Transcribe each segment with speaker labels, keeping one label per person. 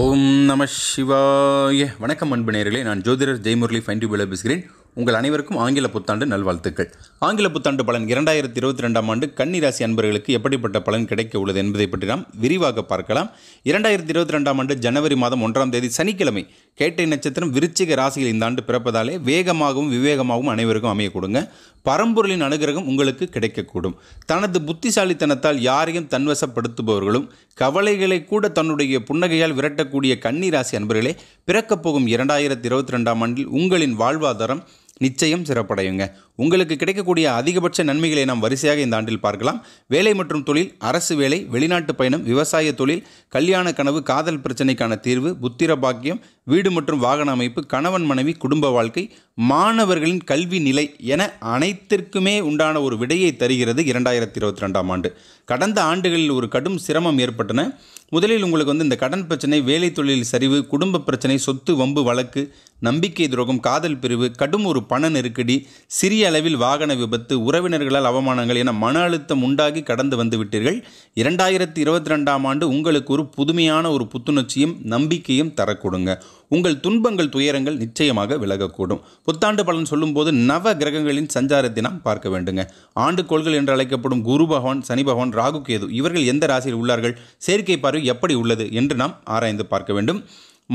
Speaker 1: ஓம் நம சிவாய வணக்கம் அன்பு நேர்களே நான் ஜோதிடர் ஜெய்முரளி ஃபைண்டி பிள்ளை பேசுகிறேன் உங்கள் அனைவருக்கும் ஆங்கில புத்தாண்டு நல்வாழ்த்துக்கள் ஆங்கில புத்தாண்டு பலன் இரண்டாயிரத்தி இருபத்தி ரெண்டாம் ஆண்டு கன்னிராசி அன்பர்களுக்கு எப்படிப்பட்ட பலன் கிடைக்க உள்ளது என்பதை பற்றி நாம் விரிவாக பார்க்கலாம் இரண்டாயிரத்தி இருபத்தி ரெண்டாம் ஆண்டு ஜனவரி மாதம் ஒன்றாம் தேதி சனிக்கிழமை கேட்டை நட்சத்திரம் விருச்சிக ராசியில் இந்த ஆண்டு பிறப்பதாலே வேகமாகவும் விவேகமாகவும் அனைவருக்கும் அமைய கொடுங்க பரம்பொருளின் அனுகிரகம் உங்களுக்கு கிடைக்கக்கூடும் தனது புத்திசாலித்தனத்தால் யாரையும் தன்வசப்படுத்துபவர்களும் கவலைகளை கூட தன்னுடைய புன்னகையால் விரட்டக்கூடிய கன்னிராசி அன்பர்களே பிறக்கப் போகும் இரண்டாயிரத்தி இருபத்தி ரெண்டாம் ஆண்டில் உங்களின் வாழ்வாதாரம் நிச்சயம் சிறப்படையுங்க உங்களுக்கு கிடைக்கக்கூடிய அதிகபட்ச நன்மைகளை நாம் வரிசையாக இந்த ஆண்டில் பார்க்கலாம் வேலை மற்றும் தொழில் அரசு வேலை வெளிநாட்டு பயணம் விவசாய தொழில் கல்யாண கனவு காதல் பிரச்சனைக்கான தீர்வு புத்திர பாக்கியம் வீடு மற்றும் வாகன அமைப்பு கணவன் மனைவி குடும்ப வாழ்க்கை மாணவர்களின் கல்வி நிலை என அனைத்திற்குமே உண்டான ஒரு விடையை தருகிறது இரண்டாயிரத்தி இருபத்தி ரெண்டாம் ஆண்டு கடந்த ஆண்டுகளில் ஒரு கடும் சிரமம் ஏற்பட்டன முதலில் உங்களுக்கு வந்து இந்த கடன் பிரச்சனை வேலை தொழில் சரிவு குடும்ப பிரச்சனை சொத்து வம்பு வழக்கு நம்பிக்கை துரோகம் காதல் பிரிவு கடும் ஒரு பண நெருக்கடி சிறிய அளவில் வாகன விபத்து உறவினர்களால் அவமானங்கள் என மன அழுத்தம் உண்டாகி கடந்து வந்து விட்டீர்கள் இரண்டாயிரத்தி இருபத்தி ரெண்டாம் ஆண்டு உங்களுக்கு ஒரு புதுமையான ஒரு புத்துணர்ச்சியும் நம்பிக்கையும் தரக்கூடுங்க உங்கள் துன்பங்கள் துயரங்கள் நிச்சயமாக விலகக்கூடும் புத்தாண்டு பலன் சொல்லும்போது நவ கிரகங்களின் சஞ்சாரத்தை நாம் பார்க்க வேண்டுங்க ஆண்டு கோள்கள் என்று அழைக்கப்படும் குரு பகவான் சனி பகவான் ராகு கேது இவர்கள் எந்த ராசியில் உள்ளார்கள் செயற்கை பார்வை எப்படி உள்ளது என்று நாம் ஆராய்ந்து பார்க்க வேண்டும்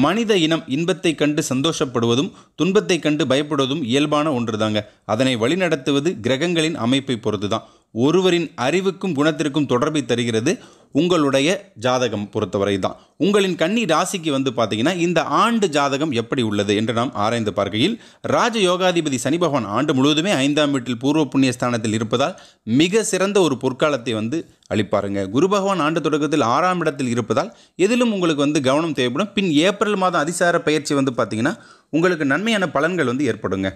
Speaker 1: மனித இனம் இன்பத்தை கண்டு சந்தோஷப்படுவதும் துன்பத்தை கண்டு பயப்படுவதும் இயல்பான ஒன்றுதாங்க அதனை வழிநடத்துவது கிரகங்களின் அமைப்பை பொறுத்து தான் ஒருவரின் அறிவுக்கும் குணத்திற்கும் தொடர்பை தருகிறது உங்களுடைய ஜாதகம் பொறுத்தவரை தான் உங்களின் கன்னி ராசிக்கு வந்து பார்த்தீங்கன்னா இந்த ஆண்டு ஜாதகம் எப்படி உள்ளது என்று நாம் ஆராய்ந்து பார்க்கையில் ராஜ யோகாதிபதி சனி பகவான் ஆண்டு முழுவதுமே ஐந்தாம் வீட்டில் பூர்வ புண்ணிய ஸ்தானத்தில் இருப்பதால் மிக சிறந்த ஒரு பொற்காலத்தை வந்து அளிப்பாருங்க குரு பகவான் ஆண்டு தொடக்கத்தில் ஆறாம் இடத்தில் இருப்பதால் எதிலும் உங்களுக்கு வந்து கவனம் தேவைப்படும் பின் ஏப்ரல் மாதம் அதிசார பயிற்சி வந்து பார்த்தீங்கன்னா உங்களுக்கு நன்மையான பலன்கள் வந்து ஏற்படுங்க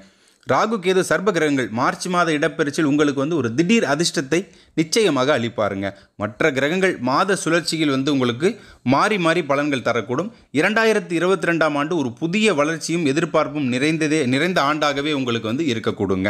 Speaker 1: ராகு கேது சர்ப கிரகங்கள் மார்ச் மாத இடப்பெருச்சில் உங்களுக்கு வந்து ஒரு திடீர் அதிர்ஷ்டத்தை நிச்சயமாக அளிப்பாருங்க மற்ற கிரகங்கள் மாத சுழற்சியில் வந்து உங்களுக்கு மாறி மாறி பலன்கள் தரக்கூடும் இரண்டாயிரத்தி இருபத்தி ரெண்டாம் ஆண்டு ஒரு புதிய வளர்ச்சியும் எதிர்பார்ப்பும் நிறைந்ததே நிறைந்த ஆண்டாகவே உங்களுக்கு வந்து இருக்கக்கூடுங்க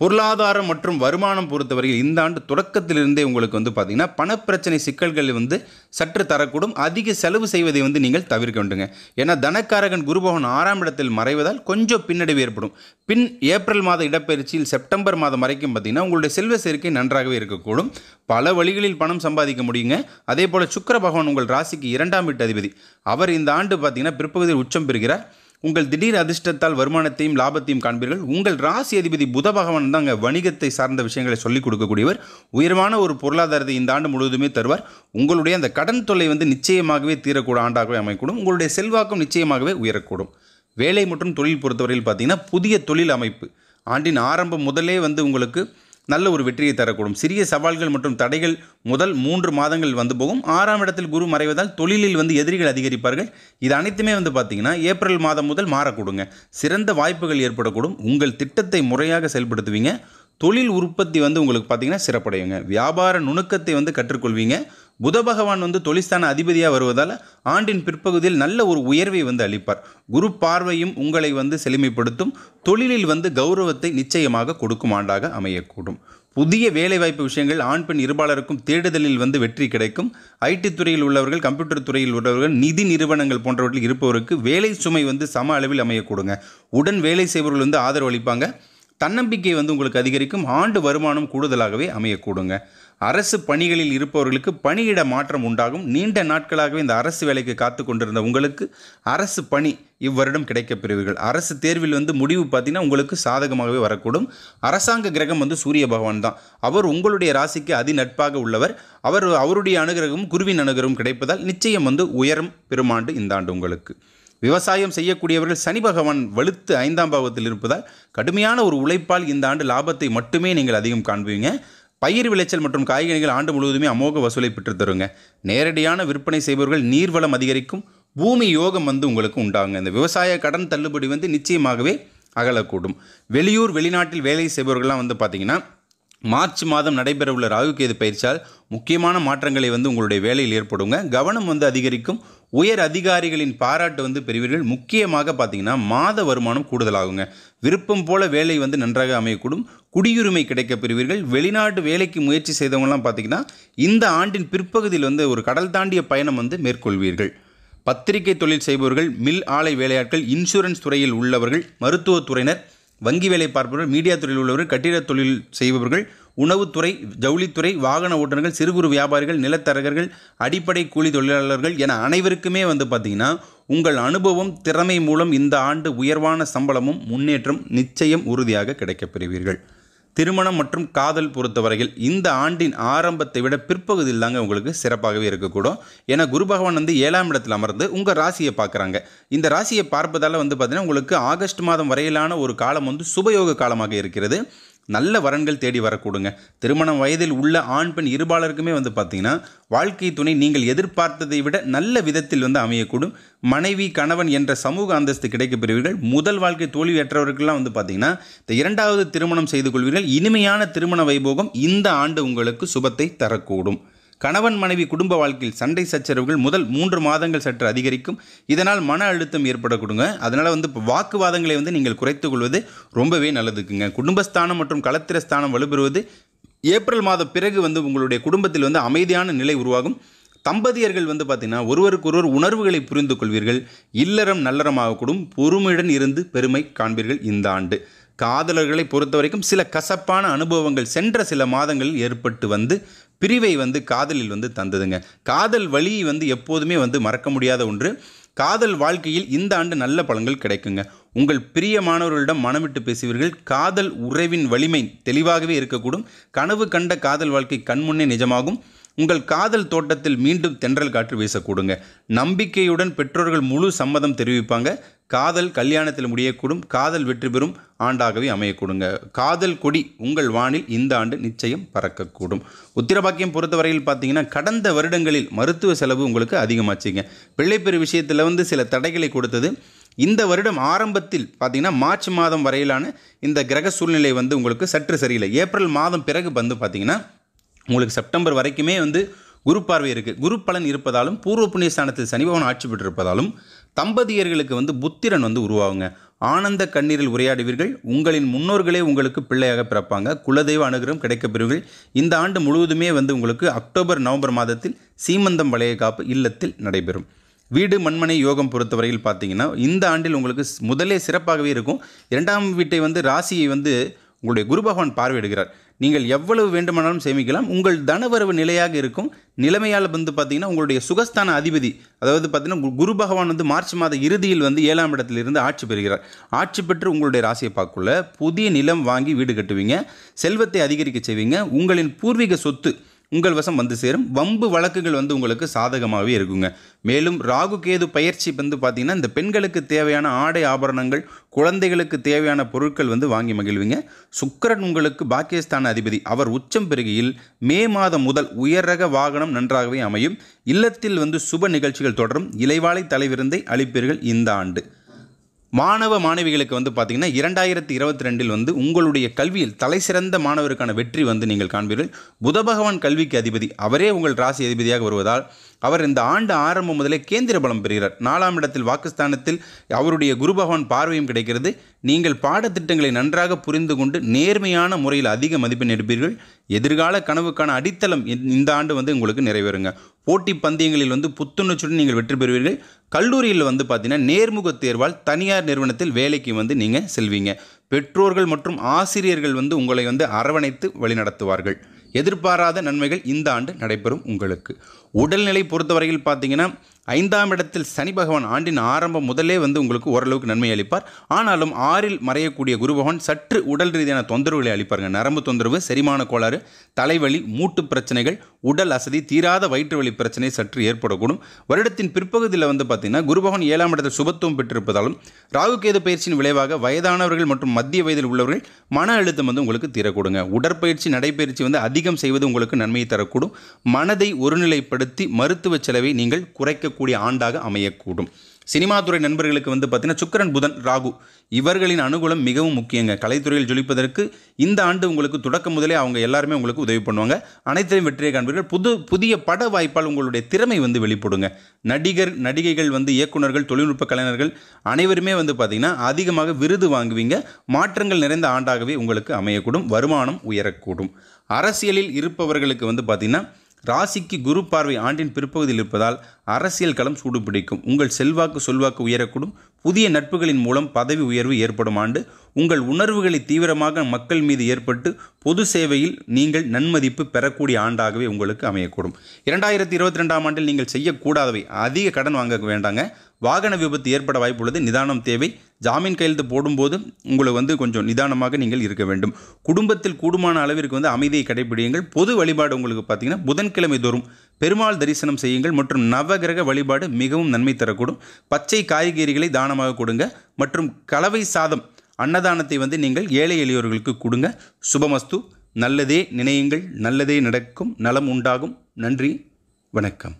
Speaker 1: பொருளாதாரம் மற்றும் வருமானம் பொறுத்தவரையில் இந்த ஆண்டு தொடக்கத்திலிருந்தே உங்களுக்கு வந்து பார்த்திங்கன்னா பணப்பிரச்சனை சிக்கல்கள் வந்து சற்று தரக்கூடும் அதிக செலவு செய்வதை வந்து நீங்கள் தவிர்க்க வேண்டுங்க ஏன்னா தனக்காரகன் குருபவன் ஆறாம் இடத்தில் மறைவதால் கொஞ்சம் பின்னடைவு ஏற்படும் பின் ஏப்ரல் மாத இடப்பயிற்சியில் செப்டம்பர் மாதம் வரைக்கும் பார்த்திங்கன்னா உங்களுடைய செல்வ சேர்க்கை நன்றாகவே இருக்கக்கூடும் பல வழிகளில் பணம் சம்பாதிக்க முடியுங்க அதே போல் சுக்கர பகவான் உங்கள் ராசிக்கு இரண்டாம் வீட்டு அதிபதி அவர் இந்த ஆண்டு பார்த்திங்கன்னா பிற்பகுதியில் உச்சம் பெறுகிறார் உங்கள் திடீர் அதிர்ஷ்டத்தால் வருமானத்தையும் லாபத்தையும் காண்பீர்கள் உங்கள் ராசி அதிபதி புத பகவான் தாங்க வணிகத்தை சார்ந்த விஷயங்களை சொல்லிக் கொடுக்கக்கூடியவர் உயர்வான ஒரு பொருளாதாரத்தை இந்த ஆண்டு முழுவதுமே தருவார் உங்களுடைய அந்த கடன் தொல்லை வந்து நிச்சயமாகவே தீரக்கூட ஆண்டாகவே அமைக்கூடும் உங்களுடைய செல்வாக்கம் நிச்சயமாகவே உயரக்கூடும் வேலை மற்றும் தொழில் பொறுத்தவரையில் பார்த்தீங்கன்னா புதிய தொழில் அமைப்பு ஆண்டின் ஆரம்பம் முதலே வந்து உங்களுக்கு நல்ல ஒரு வெற்றியை தரக்கூடும் சிறிய சவால்கள் மற்றும் தடைகள் முதல் மூன்று மாதங்கள் வந்து போகும் ஆறாம் இடத்தில் குரு மறைவதால் தொழிலில் வந்து எதிரிகள் அதிகரிப்பார்கள் இது அனைத்துமே வந்து பார்த்தீங்கன்னா ஏப்ரல் மாதம் முதல் மாறக்கூடுங்க சிறந்த வாய்ப்புகள் ஏற்படக்கூடும் உங்கள் திட்டத்தை முறையாக செயல்படுத்துவீங்க தொழில் உற்பத்தி வந்து உங்களுக்கு பார்த்தீங்கன்னா சிறப்படையுங்க வியாபார நுணுக்கத்தை வந்து கற்றுக்கொள்வீங்க புத பகவான் வந்து தொழிஸ்தான அதிபதியாக வருவதால் ஆண்டின் பிற்பகுதியில் நல்ல ஒரு உயர்வை வந்து அளிப்பார் குரு பார்வையும் உங்களை வந்து செழுமைப்படுத்தும் தொழிலில் வந்து கௌரவத்தை நிச்சயமாக கொடுக்கும் ஆண்டாக அமையக்கூடும் புதிய வேலைவாய்ப்பு விஷயங்கள் ஆண் பெண் இருபாளருக்கும் தேடுதலில் வந்து வெற்றி கிடைக்கும் ஐடி துறையில் உள்ளவர்கள் கம்ப்யூட்டர் துறையில் உள்ளவர்கள் நிதி நிறுவனங்கள் போன்றவற்றில் இருப்பவருக்கு வேலை சுமை வந்து சம அளவில் அமையக்கூடுங்க உடன் வேலை செய்பவர்கள் வந்து ஆதரவு அளிப்பாங்க தன்னம்பிக்கை வந்து உங்களுக்கு அதிகரிக்கும் ஆண்டு வருமானம் கூடுதலாகவே அமையக்கூடுங்க அரசு பணிகளில் இருப்பவர்களுக்கு பணியிட மாற்றம் உண்டாகும் நீண்ட நாட்களாகவே இந்த அரசு வேலைக்கு காத்து கொண்டிருந்த உங்களுக்கு அரசு பணி இவ்வருடம் கிடைக்கப்பெறுவீர்கள் அரசு தேர்வில் வந்து முடிவு பார்த்தீங்கன்னா உங்களுக்கு சாதகமாகவே வரக்கூடும் அரசாங்க கிரகம் வந்து சூரிய பகவான் தான் அவர் உங்களுடைய ராசிக்கு அதி நட்பாக உள்ளவர் அவர் அவருடைய அனுகிரகமும் குருவின் அனுகிரகம் கிடைப்பதால் நிச்சயம் வந்து உயரம் பெருமாண்டு இந்த ஆண்டு உங்களுக்கு விவசாயம் செய்யக்கூடியவர்கள் சனி பகவான் வலுத்து ஐந்தாம் பாவத்தில் இருப்பதால் கடுமையான ஒரு உழைப்பால் இந்த ஆண்டு லாபத்தை மட்டுமே நீங்கள் அதிகம் காண்பீங்க பயிர் விளைச்சல் மற்றும் காய்கறிகள் ஆண்டு முழுவதுமே அமோக வசூலை பெற்று தருங்க நேரடியான விற்பனை செய்பவர்கள் நீர்வளம் அதிகரிக்கும் பூமி யோகம் வந்து உங்களுக்கு உண்டாங்க இந்த விவசாய கடன் தள்ளுபடி வந்து நிச்சயமாகவே அகலக்கூடும் வெளியூர் வெளிநாட்டில் வேலை செய்பவர்கள்லாம் வந்து பார்த்திங்கன்னா மார்ச் மாதம் நடைபெறவுள்ள ராகுகேது பயிற்சியால் முக்கியமான மாற்றங்களை வந்து உங்களுடைய வேலையில் ஏற்படுங்க கவனம் வந்து அதிகரிக்கும் உயர் அதிகாரிகளின் பாராட்டு வந்து பெறுவீர்கள் முக்கியமாக பார்த்தீங்கன்னா மாத வருமானம் கூடுதலாகுங்க விருப்பம் போல வேலை வந்து நன்றாக அமையக்கூடும் குடியுரிமை கிடைக்க பெறுவீர்கள் வெளிநாட்டு வேலைக்கு முயற்சி செய்தவங்கலாம் பார்த்தீங்கன்னா இந்த ஆண்டின் பிற்பகுதியில் வந்து ஒரு கடல் தாண்டிய பயணம் வந்து மேற்கொள்வீர்கள் பத்திரிகை தொழில் செய்பவர்கள் மில் ஆலை வேலையாட்கள் இன்சூரன்ஸ் துறையில் உள்ளவர்கள் மருத்துவத்துறையினர் வங்கி வேலை பார்ப்பவர்கள் மீடியா துறையில் உள்ளவர்கள் கட்டிட தொழில் செய்பவர்கள் உணவுத்துறை ஜவுளித்துறை வாகன ஓட்டுநர்கள் சிறு குறு வியாபாரிகள் நிலத்தரகர்கள் அடிப்படை கூலி தொழிலாளர்கள் என அனைவருக்குமே வந்து பார்த்திங்கன்னா உங்கள் அனுபவம் திறமை மூலம் இந்த ஆண்டு உயர்வான சம்பளமும் முன்னேற்றம் நிச்சயம் உறுதியாக கிடைக்கப்பெறுவீர்கள் திருமணம் மற்றும் காதல் பொறுத்தவரையில் இந்த ஆண்டின் ஆரம்பத்தை விட பிற்பகுதியில் தாங்க உங்களுக்கு சிறப்பாகவே இருக்கக்கூடும் ஏன்னா குரு பகவான் வந்து ஏழாம் இடத்தில் அமர்ந்து உங்கள் ராசியை பார்க்குறாங்க இந்த ராசியை பார்ப்பதால் வந்து பார்த்திங்கன்னா உங்களுக்கு ஆகஸ்ட் மாதம் வரையிலான ஒரு காலம் வந்து சுபயோக காலமாக இருக்கிறது நல்ல வரன்கள் தேடி வரக்கூடுங்க திருமணம் வயதில் உள்ள ஆண் பெண் இருபாலருக்குமே வந்து பார்த்திங்கன்னா வாழ்க்கை துணை நீங்கள் எதிர்பார்த்ததை விட நல்ல விதத்தில் வந்து அமையக்கூடும் மனைவி கணவன் என்ற சமூக அந்தஸ்து கிடைக்கப்பெறுவீர்கள் முதல் வாழ்க்கை தோல்வியற்றவர்கள்லாம் வந்து பார்த்திங்கன்னா இந்த இரண்டாவது திருமணம் செய்து கொள்வீர்கள் இனிமையான திருமண வைபோகம் இந்த ஆண்டு உங்களுக்கு சுபத்தை தரக்கூடும் கணவன் மனைவி குடும்ப வாழ்க்கையில் சண்டை சச்சரவுகள் முதல் மூன்று மாதங்கள் சற்று அதிகரிக்கும் இதனால் மன அழுத்தம் ஏற்படக்கூடுங்க அதனால் வந்து இப்போ வாக்குவாதங்களை வந்து நீங்கள் குறைத்து கொள்வது ரொம்பவே நல்லதுக்குங்க குடும்பஸ்தானம் மற்றும் களத்திரஸ்தானம் ஸ்தானம் வலுப்பெறுவது ஏப்ரல் மாத பிறகு வந்து உங்களுடைய குடும்பத்தில் வந்து அமைதியான நிலை உருவாகும் தம்பதியர்கள் வந்து பார்த்திங்கன்னா ஒருவருக்கொருவர் உணர்வுகளை புரிந்து கொள்வீர்கள் இல்லறம் நல்லறமாகக்கூடும் பொறுமையுடன் இருந்து பெருமை காண்பீர்கள் இந்த ஆண்டு காதலர்களை பொறுத்த வரைக்கும் சில கசப்பான அனுபவங்கள் சென்ற சில மாதங்களில் ஏற்பட்டு வந்து பிரிவை வந்து காதலில் வந்து தந்ததுங்க காதல் வழி வந்து எப்போதுமே வந்து மறக்க முடியாத ஒன்று காதல் வாழ்க்கையில் இந்த ஆண்டு நல்ல பலன்கள் கிடைக்குங்க உங்கள் பிரியமானவர்களிடம் மனமிட்டு பேசுவீர்கள் காதல் உறவின் வலிமை தெளிவாகவே இருக்கக்கூடும் கனவு கண்ட காதல் வாழ்க்கை கண்முன்னே நிஜமாகும் உங்கள் காதல் தோட்டத்தில் மீண்டும் தென்றல் காற்று வீசக்கூடுங்க நம்பிக்கையுடன் பெற்றோர்கள் முழு சம்மதம் தெரிவிப்பாங்க காதல் கல்யாணத்தில் முடியக்கூடும் காதல் வெற்றி பெறும் ஆண்டாகவே அமையக்கூடுங்க காதல் கொடி உங்கள் வானில் இந்த ஆண்டு நிச்சயம் பறக்கக்கூடும் உத்திரபாக்கியம் பொறுத்தவரையில் பார்த்தீங்கன்னா கடந்த வருடங்களில் மருத்துவ செலவு உங்களுக்கு அதிகமாச்சுங்க பிள்ளைப்பெரு விஷயத்தில் வந்து சில தடைகளை கொடுத்தது இந்த வருடம் ஆரம்பத்தில் பார்த்திங்கன்னா மார்ச் மாதம் வரையிலான இந்த கிரக சூழ்நிலை வந்து உங்களுக்கு சற்று சரியில்லை ஏப்ரல் மாதம் பிறகு வந்து பார்த்தீங்கன்னா உங்களுக்கு செப்டம்பர் வரைக்குமே வந்து குரு பார்வை இருக்குது குரு பலன் இருப்பதாலும் பூர்வ புண்ணிய ஸ்தானத்தில் சனிபவன் ஆட்சி பெற்றிருப்பதாலும் தம்பதியர்களுக்கு வந்து புத்திரன் வந்து உருவாகுங்க ஆனந்த கண்ணீரில் உரையாடுவீர்கள் உங்களின் முன்னோர்களே உங்களுக்கு பிள்ளையாக பிறப்பாங்க குலதெய்வ அனுகிரகம் கிடைக்கப்பெறுவீர்கள் இந்த ஆண்டு முழுவதுமே வந்து உங்களுக்கு அக்டோபர் நவம்பர் மாதத்தில் சீமந்தம் வளைய காப்பு இல்லத்தில் நடைபெறும் வீடு மண்மனை யோகம் பொறுத்தவரையில் பார்த்தீங்கன்னா இந்த ஆண்டில் உங்களுக்கு முதலே சிறப்பாகவே இருக்கும் இரண்டாம் வீட்டை வந்து ராசியை வந்து உங்களுடைய குரு பகவான் பார்வையிடுகிறார் நீங்கள் எவ்வளவு வேண்டுமானாலும் சேமிக்கலாம் உங்கள் தனவரவு நிலையாக இருக்கும் நிலைமையால் வந்து பார்த்தீங்கன்னா உங்களுடைய சுகஸ்தான அதிபதி அதாவது பார்த்தீங்கன்னா குரு பகவான் வந்து மார்ச் மாத இறுதியில் வந்து ஏழாம் இடத்திலிருந்து ஆட்சி பெறுகிறார் ஆட்சி பெற்று உங்களுடைய ராசியை பார்க்குள்ள புதிய நிலம் வாங்கி வீடு கட்டுவீங்க செல்வத்தை அதிகரிக்க செய்வீங்க உங்களின் பூர்வீக சொத்து உங்கள் வசம் வந்து சேரும் வம்பு வழக்குகள் வந்து உங்களுக்கு சாதகமாகவே இருக்குங்க மேலும் ராகு கேது பயிற்சி வந்து பார்த்தீங்கன்னா இந்த பெண்களுக்கு தேவையான ஆடை ஆபரணங்கள் குழந்தைகளுக்கு தேவையான பொருட்கள் வந்து வாங்கி மகிழ்வீங்க சுக்கரன் உங்களுக்கு பாகிஸ்தான் அதிபதி அவர் உச்சம் பெருகையில் மே மாதம் முதல் உயர் ரக வாகனம் நன்றாகவே அமையும் இல்லத்தில் வந்து சுப நிகழ்ச்சிகள் தொடரும் இலைவாழை தலைவிருந்தை அளிப்பீர்கள் இந்த ஆண்டு மாணவ மாணவிகளுக்கு வந்து பார்த்திங்கன்னா இரண்டாயிரத்தி இருபத்தி ரெண்டில் வந்து உங்களுடைய கல்வியில் தலை சிறந்த மாணவருக்கான வெற்றி வந்து நீங்கள் காண்பீர்கள் புதபகவான் கல்விக்கு அதிபதி அவரே உங்கள் ராசி அதிபதியாக வருவதால் அவர் இந்த ஆண்டு ஆரம்பம் முதலே கேந்திர பலம் பெறுகிறார் நாலாம் இடத்தில் வாக்குஸ்தானத்தில் அவருடைய குரு பகவான் பார்வையும் கிடைக்கிறது நீங்கள் பாடத்திட்டங்களை நன்றாக புரிந்து கொண்டு நேர்மையான முறையில் அதிக மதிப்பெண் எடுப்பீர்கள் எதிர்கால கனவுக்கான அடித்தளம் இந்த ஆண்டு வந்து உங்களுக்கு நிறைவேறுங்க போட்டி பந்தயங்களில் வந்து புத்துணர்ச்சியுடன் நீங்கள் வெற்றி பெறுவீர்கள் கல்லூரியில் வந்து பார்த்தீங்கன்னா நேர்முக தேர்வால் தனியார் நிறுவனத்தில் வேலைக்கு வந்து நீங்கள் செல்வீங்க பெற்றோர்கள் மற்றும் ஆசிரியர்கள் வந்து உங்களை வந்து அரவணைத்து வழிநடத்துவார்கள் எதிர்பாராத நன்மைகள் இந்த ஆண்டு நடைபெறும் உங்களுக்கு உடல்நிலை பொறுத்தவரையில் பார்த்தீங்கன்னா ஐந்தாம் இடத்தில் சனி பகவான் ஆண்டின் ஆரம்பம் முதலே வந்து உங்களுக்கு ஓரளவுக்கு நன்மை அளிப்பார் ஆனாலும் ஆறில் மறையக்கூடிய குரு பகவான் சற்று உடல் ரீதியான தொந்தரவுகளை அளிப்பாருங்க நரம்பு தொந்தரவு செரிமான கோளாறு தலைவலி மூட்டு பிரச்சனைகள் உடல் அசதி தீராத வயிற்று வலி பிரச்சனை சற்று ஏற்படக்கூடும் வருடத்தின் பிற்பகுதியில் வந்து பார்த்தீங்கன்னா குருபகவான் ஏழாம் இடத்தில் சுபத்துவம் பெற்றிருப்பதாலும் ராகுகேது பயிற்சியின் விளைவாக வயதானவர்கள் மற்றும் மத்திய வயதில் உள்ளவர்கள் மன அழுத்தம் வந்து உங்களுக்கு தீரக்கூடுங்க உடற்பயிற்சி நடைப்பயிற்சி வந்து அதிகம் செய்வது உங்களுக்கு நன்மையை தரக்கூடும் மனதை ஒருநிலைப்படுத்தி மருத்துவ செலவை நீங்கள் குறைக்க இருக்கக்கூடிய ஆண்டாக அமையக்கூடும் சினிமாத்துறை நண்பர்களுக்கு வந்து பார்த்தீங்கன்னா சுக்கரன் புதன் ராகு இவர்களின் அனுகூலம் மிகவும் முக்கியங்க கலைத்துறையில் ஜொலிப்பதற்கு இந்த ஆண்டு உங்களுக்கு தொடக்கம் முதலே அவங்க எல்லாருமே உங்களுக்கு உதவி பண்ணுவாங்க அனைத்தையும் வெற்றியை காண்பீர்கள் புது புதிய பட வாய்ப்பால் உங்களுடைய திறமை வந்து வெளிப்படுங்க நடிகர் நடிகைகள் வந்து இயக்குநர்கள் தொழில்நுட்ப கலைஞர்கள் அனைவருமே வந்து பார்த்திங்கன்னா அதிகமாக விருது வாங்குவீங்க மாற்றங்கள் நிறைந்த ஆண்டாகவே உங்களுக்கு அமையக்கூடும் வருமானம் உயரக்கூடும் அரசியலில் இருப்பவர்களுக்கு வந்து பார்த்திங்கன்னா ராசிக்கு குரு பார்வை ஆண்டின் பிற்பகுதியில் இருப்பதால் அரசியல் களம் சூடுபிடிக்கும் உங்கள் செல்வாக்கு சொல்வாக்கு உயரக்கூடும் புதிய நட்புகளின் மூலம் பதவி உயர்வு ஏற்படும் ஆண்டு உங்கள் உணர்வுகளை தீவிரமாக மக்கள் மீது ஏற்பட்டு பொது சேவையில் நீங்கள் நன்மதிப்பு பெறக்கூடிய ஆண்டாகவே உங்களுக்கு அமையக்கூடும் இரண்டாயிரத்தி இருபத்தி ரெண்டாம் ஆண்டில் நீங்கள் செய்யக்கூடாதவை அதிக கடன் வாங்க வேண்டாங்க வாகன விபத்து ஏற்பட வாய்ப்புள்ளது நிதானம் தேவை ஜாமீன் கையெழுத்து போடும்போது உங்களை வந்து கொஞ்சம் நிதானமாக நீங்கள் இருக்க வேண்டும் குடும்பத்தில் கூடுமான அளவிற்கு வந்து அமைதியை கடைபிடியுங்கள் பொது வழிபாடு உங்களுக்கு பார்த்தீங்கன்னா புதன்கிழமை தோறும் பெருமாள் தரிசனம் செய்யுங்கள் மற்றும் நவகிரக வழிபாடு மிகவும் நன்மை தரக்கூடும் பச்சை காய்கறிகளை தானமாக கொடுங்க மற்றும் கலவை சாதம் அன்னதானத்தை வந்து நீங்கள் ஏழை எளியோர்களுக்கு கொடுங்க சுபமஸ்து நல்லதே நினையுங்கள் நல்லதே நடக்கும் நலம் உண்டாகும் நன்றி வணக்கம்